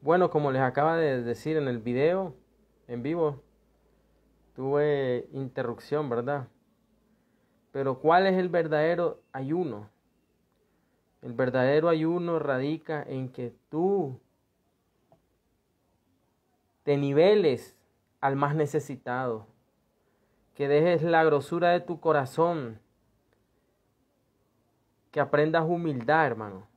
Bueno, como les acaba de decir en el video, en vivo, tuve interrupción, ¿verdad? Pero ¿cuál es el verdadero ayuno? El verdadero ayuno radica en que tú te niveles al más necesitado, que dejes la grosura de tu corazón, que aprendas humildad, hermano.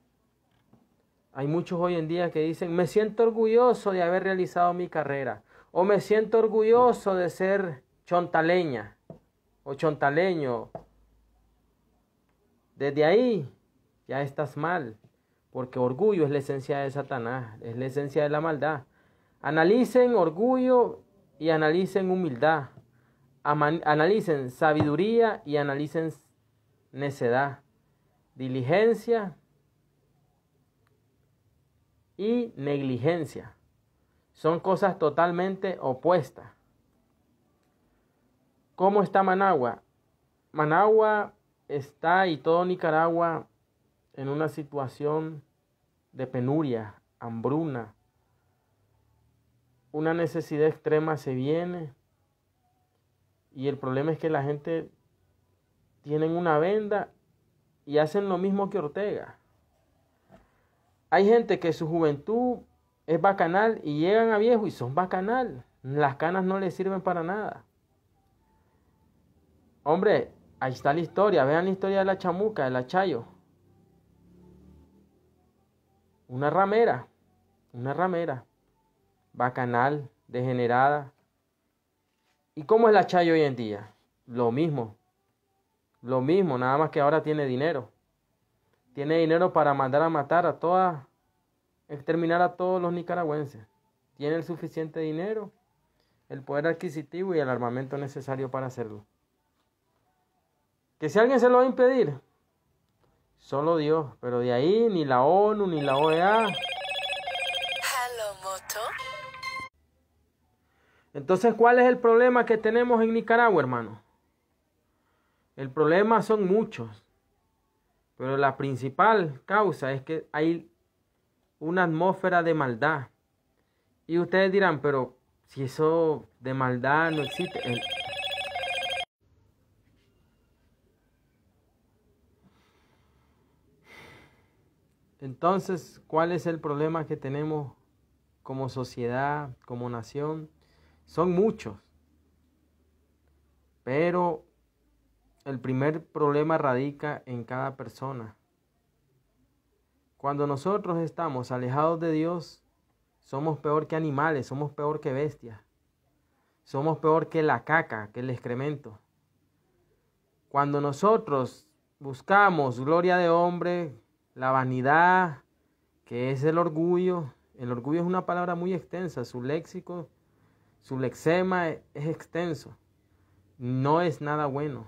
Hay muchos hoy en día que dicen, me siento orgulloso de haber realizado mi carrera, o me siento orgulloso de ser chontaleña, o chontaleño. Desde ahí ya estás mal, porque orgullo es la esencia de Satanás, es la esencia de la maldad. Analicen orgullo y analicen humildad. Analicen sabiduría y analicen necedad. Diligencia y negligencia. Son cosas totalmente opuestas. ¿Cómo está Managua? Managua está y todo Nicaragua en una situación de penuria, hambruna. Una necesidad extrema se viene y el problema es que la gente tienen una venda y hacen lo mismo que Ortega. Hay gente que su juventud es bacanal y llegan a viejo y son bacanal. Las canas no les sirven para nada. Hombre, ahí está la historia. Vean la historia de la chamuca, del achayo. Una ramera, una ramera, bacanal, degenerada. ¿Y cómo es la chayo hoy en día? Lo mismo, lo mismo, nada más que ahora tiene dinero. Tiene dinero para mandar a matar a todas, exterminar a todos los nicaragüenses. Tiene el suficiente dinero, el poder adquisitivo y el armamento necesario para hacerlo. Que si alguien se lo va a impedir, solo Dios, pero de ahí ni la ONU ni la OEA. Entonces, ¿cuál es el problema que tenemos en Nicaragua, hermano? El problema son muchos. Pero la principal causa es que hay una atmósfera de maldad. Y ustedes dirán, pero si eso de maldad no existe. Eh. Entonces, ¿cuál es el problema que tenemos como sociedad, como nación? Son muchos. Pero el primer problema radica en cada persona. Cuando nosotros estamos alejados de Dios, somos peor que animales, somos peor que bestias, somos peor que la caca, que el excremento. Cuando nosotros buscamos gloria de hombre, la vanidad, que es el orgullo, el orgullo es una palabra muy extensa, su léxico, su lexema es extenso, no es nada bueno.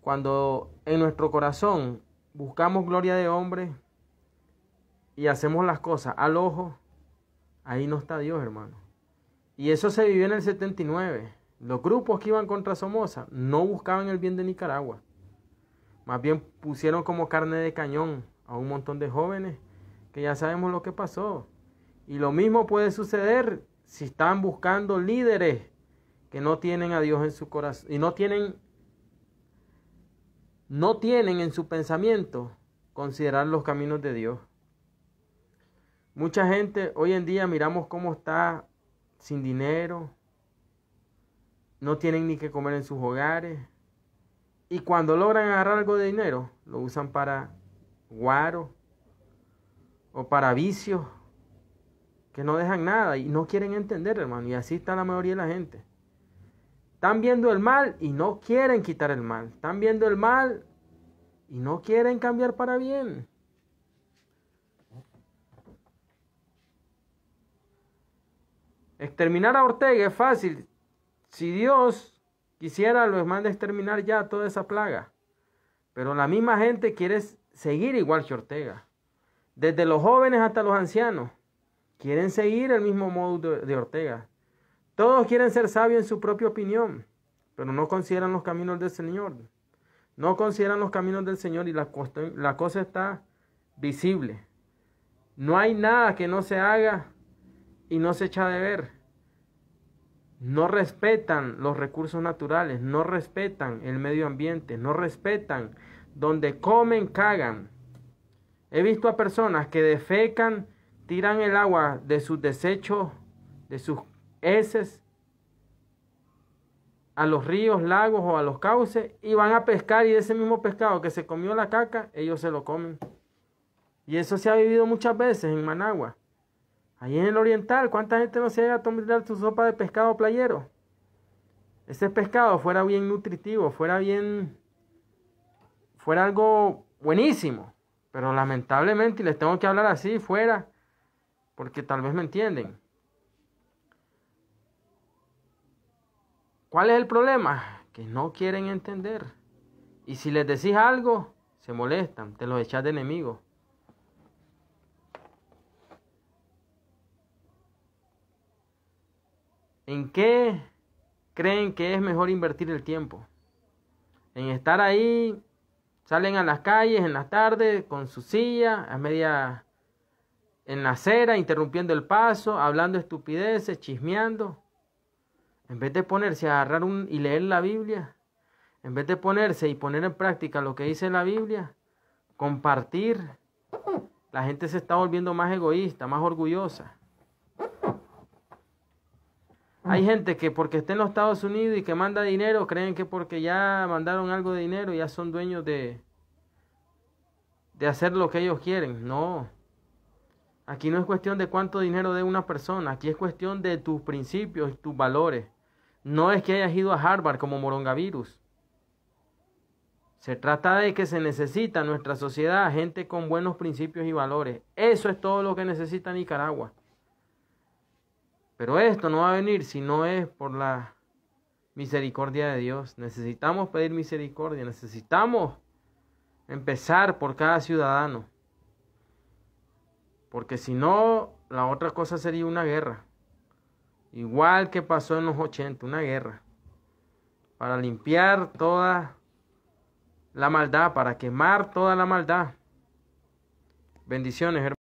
Cuando en nuestro corazón buscamos gloria de hombre y hacemos las cosas al ojo, ahí no está Dios, hermano. Y eso se vivió en el 79. Los grupos que iban contra Somoza no buscaban el bien de Nicaragua. Más bien pusieron como carne de cañón a un montón de jóvenes que ya sabemos lo que pasó. Y lo mismo puede suceder si están buscando líderes que no tienen a Dios en su corazón y no tienen no tienen en su pensamiento considerar los caminos de Dios. Mucha gente hoy en día miramos cómo está sin dinero, no tienen ni que comer en sus hogares y cuando logran agarrar algo de dinero lo usan para guaro o para vicios que no dejan nada y no quieren entender, hermano, y así está la mayoría de la gente. Están viendo el mal y no quieren quitar el mal. Están viendo el mal y no quieren cambiar para bien. Exterminar a Ortega es fácil. Si Dios quisiera, los manda a exterminar ya toda esa plaga. Pero la misma gente quiere seguir igual que Ortega. Desde los jóvenes hasta los ancianos. Quieren seguir el mismo modo de Ortega. Todos quieren ser sabios en su propia opinión, pero no consideran los caminos del Señor. No consideran los caminos del Señor y la, cosa está visible. No hay nada que no se haga y no se echa de ver. No respetan los recursos naturales, no respetan el medio ambiente, no respetan donde comen, cagan. He visto a personas que defecan, tiran el agua de sus desechos, de sus heces a los ríos, lagos o a los cauces y van a pescar y ese mismo pescado que se comió la caca, ellos se lo comen. Y eso se ha vivido muchas veces en Managua. ahí en el oriental, ¿cuánta gente no se llega a tomar su sopa de pescado playero? Ese pescado fuera bien nutritivo, fuera bien, fuera algo buenísimo. Pero lamentablemente, les tengo que hablar así, fuera, porque tal vez me entienden. ¿Cuál es el problema? Que no quieren entender. Y si les decís algo, se molestan, te los echas de enemigo. ¿En qué creen que es mejor invertir el tiempo? En estar ahí, salen a las calles en las tardes con su silla, a media en la acera, interrumpiendo el paso, hablando estupideces, chismeando. En vez de ponerse a agarrar un, y leer la Biblia, en vez de ponerse y poner en práctica lo que dice la Biblia, compartir, la gente se está volviendo más egoísta, más orgullosa. Hay gente que porque está en los Estados Unidos y que manda dinero, creen que porque ya mandaron algo de dinero ya son dueños de, de hacer lo que ellos quieren. No. Aquí no es cuestión de cuánto dinero de una persona, aquí es cuestión de tus principios y tus valores. No es que hayas ido a Harvard como morongavirus. Se trata de que se necesita en nuestra sociedad gente con buenos principios y valores. Eso es todo lo que necesita Nicaragua. Pero esto no va a venir si no es por la misericordia de Dios. Necesitamos pedir misericordia, necesitamos empezar por cada ciudadano. Porque si no, la otra cosa sería una guerra. Igual que pasó en los 80, una guerra. Para limpiar toda la maldad, para quemar toda la maldad. Bendiciones,